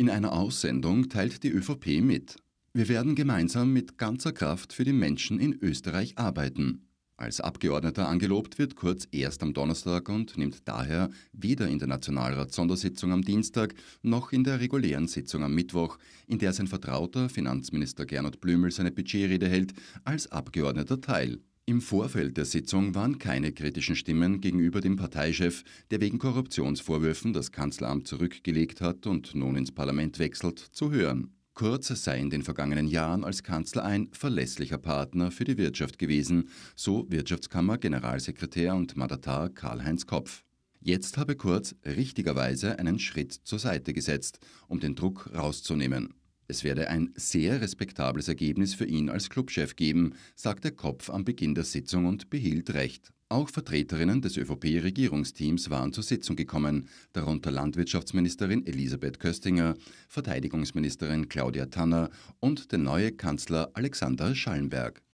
In einer Aussendung teilt die ÖVP mit, wir werden gemeinsam mit ganzer Kraft für die Menschen in Österreich arbeiten. Als Abgeordneter angelobt wird Kurz erst am Donnerstag und nimmt daher weder in der Nationalratssondersitzung am Dienstag noch in der regulären Sitzung am Mittwoch, in der sein Vertrauter Finanzminister Gernot Blümel seine Budgetrede hält, als Abgeordneter teil. Im Vorfeld der Sitzung waren keine kritischen Stimmen gegenüber dem Parteichef, der wegen Korruptionsvorwürfen das Kanzleramt zurückgelegt hat und nun ins Parlament wechselt, zu hören. Kurz sei in den vergangenen Jahren als Kanzler ein verlässlicher Partner für die Wirtschaft gewesen, so Wirtschaftskammer Generalsekretär und Mandatar Karl-Heinz Kopf. Jetzt habe Kurz richtigerweise einen Schritt zur Seite gesetzt, um den Druck rauszunehmen. Es werde ein sehr respektables Ergebnis für ihn als Clubchef geben, sagte Kopf am Beginn der Sitzung und behielt recht. Auch Vertreterinnen des ÖVP-Regierungsteams waren zur Sitzung gekommen, darunter Landwirtschaftsministerin Elisabeth Köstinger, Verteidigungsministerin Claudia Tanner und der neue Kanzler Alexander Schallenberg.